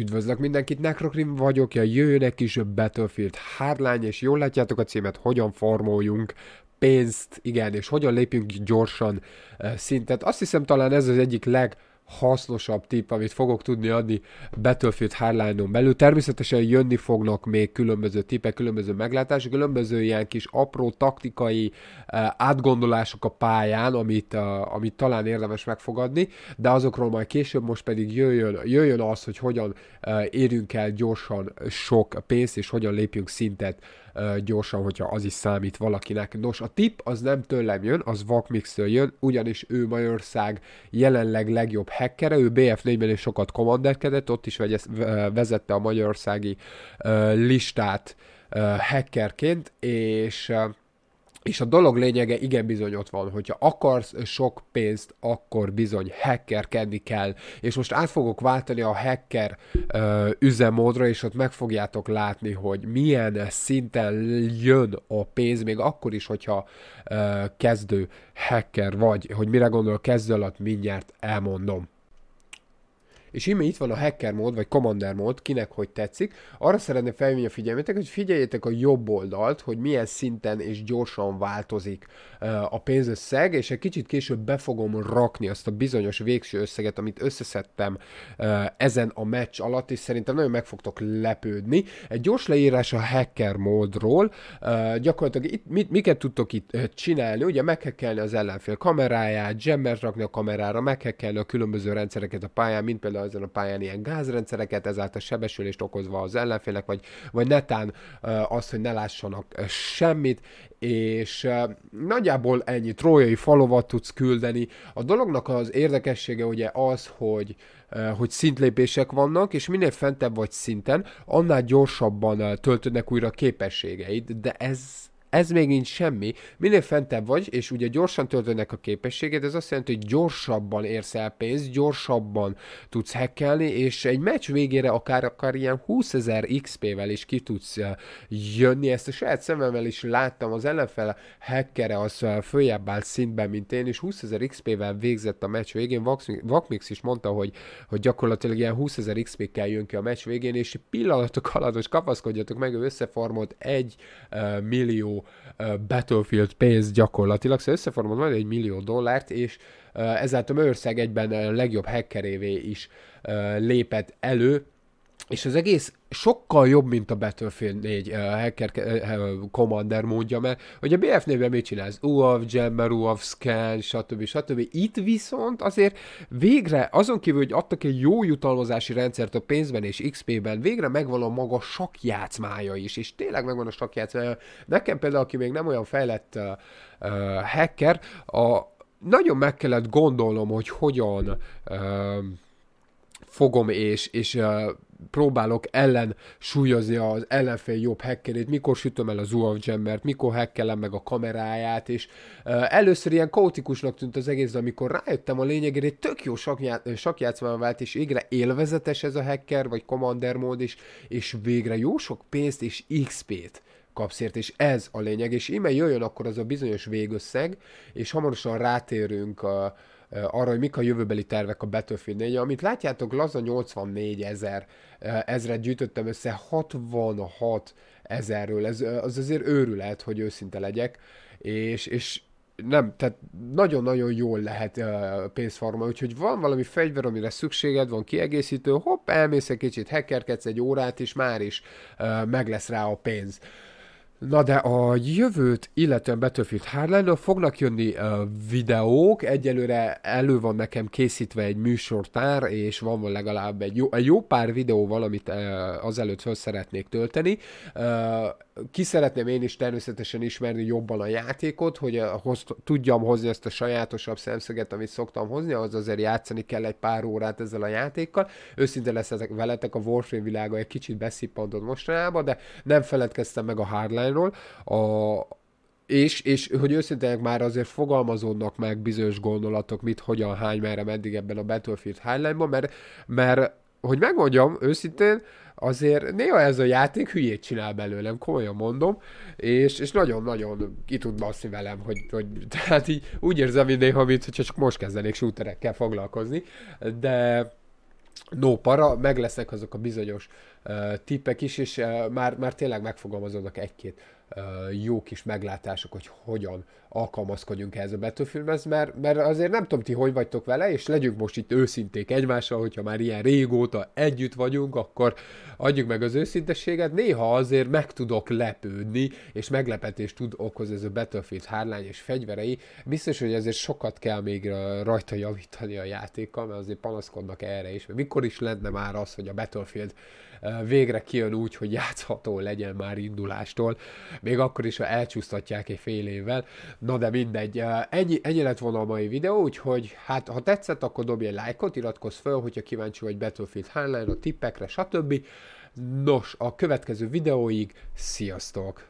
Üdvözlök mindenkit, Nekrokrim vagyok, ja, egy kis Battlefield hárlány, és jól látjátok a címet, hogyan formoljunk pénzt, igen, és hogyan lépjünk gyorsan eh, szintet. Azt hiszem talán ez az egyik leg hasznosabb tipp, amit fogok tudni adni Battlefield Hardline-on belül. Természetesen jönni fognak még különböző tipek, különböző meglátások, különböző ilyen kis apró taktikai eh, átgondolások a pályán, amit, eh, amit talán érdemes megfogadni, de azokról majd később most pedig jöjjön, jöjjön az, hogy hogyan eh, érünk el gyorsan sok pénzt, és hogyan lépjünk szintet gyorsan, hogyha az is számít valakinek. Nos, a tip az nem tőlem jön, az Vakmix-től jön, ugyanis ő Magyarország jelenleg legjobb hackere, ő BF4-ben is sokat kommanderkedett, ott is vegyez, vezette a magyarországi listát hackerként, és és a dolog lényege igen bizony ott van, hogyha akarsz sok pénzt, akkor bizony hackerkedni kell. És most át fogok váltani a hacker ö, üzemmódra, és ott meg fogjátok látni, hogy milyen szinten jön a pénz, még akkor is, hogyha ö, kezdő hacker vagy, hogy mire gondol kezdő alatt, mindjárt elmondom és íme itt van a hacker mód, vagy commander mód, kinek hogy tetszik. Arra szeretném felvinni a figyelmetek, hogy figyeljétek a jobb oldalt, hogy milyen szinten és gyorsan változik eh, a pénzösszeg, és egy kicsit később be fogom rakni azt a bizonyos végső összeget, amit összeszedtem eh, ezen a meccs alatt, és szerintem nagyon meg fogtok lepődni. Egy gyors leírás a hacker módról, eh, gyakorlatilag itt, mit, miket tudtok itt csinálni, ugye meghekelni az ellenfél kameráját, jammert rakni a kamerára, meghekelni a különböző rendszereket a pályán, mint például azon a pályán ilyen gázrendszereket, ezáltal sebesülést okozva az ellenfélek, vagy, vagy netán az, hogy ne lássanak semmit, és nagyjából ennyi trójai falovat tudsz küldeni. A dolognak az érdekessége ugye az, hogy hogy szintlépések vannak, és minél fentebb vagy szinten, annál gyorsabban töltődnek újra képességeid, de ez ez még nincs semmi. Minél fentebb vagy, és ugye gyorsan töltődnek a képességed, ez azt jelenti, hogy gyorsabban érsz el pénzt, gyorsabban tudsz hekkelni, és egy meccs végére akár, akár ilyen 20 ezer XP-vel is ki tudsz uh, jönni. Ezt a saját szememmel is láttam, az ellenfele hackere az uh, följebb áll szintben, mint én, és 20 ezer XP-vel végzett a meccs végén. Vakmix is mondta, hogy, hogy gyakorlatilag ilyen 20 ezer xp kel jön ki a meccs végén, és pillanatok alatt, hogy kapaszkodjatok meg, ő összeformolt egy uh, millió Battlefield pénz gyakorlatilag, szóval összeformod majd egy millió dollárt, és ezáltal Őrszeg egyben a legjobb hackerévé is lépett elő, és az egész sokkal jobb, mint a Battlefield 4 uh, eh, Hacker uh, Commander módja, mert hogy a BF névben mit csinálsz? UAV Jammer, UAV Scan, stb. stb. Itt viszont azért végre, azon kívül, hogy adtak egy jó jutalmazási rendszert a pénzben és XP-ben, végre megvan a maga sakjátszmája is, és tényleg megvan a sakjátszmája. Nekem például, aki még nem olyan fejlett uh, uh, hacker, a, nagyon meg kellett gondolnom, hogy hogyan uh, fogom és, és uh, próbálok ellen súlyozni az ellenfél jobb hackerét, mikor sütöm el az UAV jammert, mikor hackelem meg a kameráját, és uh, először ilyen kaotikusnak tűnt az egész, de amikor rájöttem a lényegére, egy tök jó sakjátszmában sakjátszmán vált, és végre élvezetes ez a hacker, vagy commander mód is, és végre jó sok pénzt és XP-t kapsz ért, és ez a lényeg, és íme jöjjön akkor az a bizonyos végösszeg, és hamarosan rátérünk a, Eh, arra, hogy mik a jövőbeli tervek a Battlefield 4 Amit látjátok, laza 84 ezer eh, ezret gyűjtöttem össze 66 ezerről. Ez, eh, az azért őrület, hogy őszinte legyek. És, és nem, tehát nagyon-nagyon jól lehet uh, pénzforma, úgyhogy van valami fegyver, amire szükséged van, kiegészítő, hopp, elmész egy kicsit, hackerkedsz egy órát, és már is uh, meg lesz rá a pénz. Uh, Na de a jövőt, illetően Battlefield 3 fognak jönni uh, videók, egyelőre elő van nekem készítve egy műsortár, és van legalább egy jó, egy jó pár videó valamit uh, azelőtt föl szeretnék tölteni. Uh, ki szeretném én is természetesen ismerni jobban a játékot, hogy ahhoz tudjam hozni ezt a sajátosabb szemszöget, amit szoktam hozni, az azért játszani kell egy pár órát ezzel a játékkal. Őszinte lesz ezek veletek, a Warframe világa egy kicsit beszippantott mostanában, de nem feledkeztem meg a Hardline kormányról, a, és, és hogy őszintén már azért fogalmazódnak meg bizonyos gondolatok, mit, hogyan, hány, merre, meddig ebben a Battlefield Highline-ban, mert, mert hogy megmondjam őszintén, azért néha ez a játék hülyét csinál belőlem, komolyan mondom, és, és nagyon-nagyon ki tud baszni velem, hogy, hogy tehát így úgy érzem, hogy néha, mintha csak most kezdenék shooterekkel foglalkozni, de no para, meg lesznek azok a bizonyos uh, tippek is, és uh, már, már tényleg megfogalmazódnak egy-két jó kis meglátások, hogy hogyan alkalmazkodjunk ehhez a betűfilmhez, mert, mert azért nem tudom ti, hogy vagytok vele, és legyünk most itt őszinték egymással, hogyha már ilyen régóta együtt vagyunk, akkor adjuk meg az őszintességet. Néha azért meg tudok lepődni, és meglepetést tud okoz ez a Battlefield hárlány és fegyverei. Biztos, hogy ezért sokat kell még rajta javítani a játékkal, mert azért panaszkodnak erre is, mert mikor is lenne már az, hogy a Battlefield végre kijön úgy, hogy játszható legyen már indulástól még akkor is, ha elcsúsztatják egy fél évvel. Na de mindegy. Eh, ennyi, ennyi lett volna a mai videó, úgyhogy hát ha tetszett, akkor dobj egy lájkot, iratkozz fel, hogyha kíváncsi vagy Battlefield hánylára, tippekre, stb. Nos, a következő videóig, sziasztok!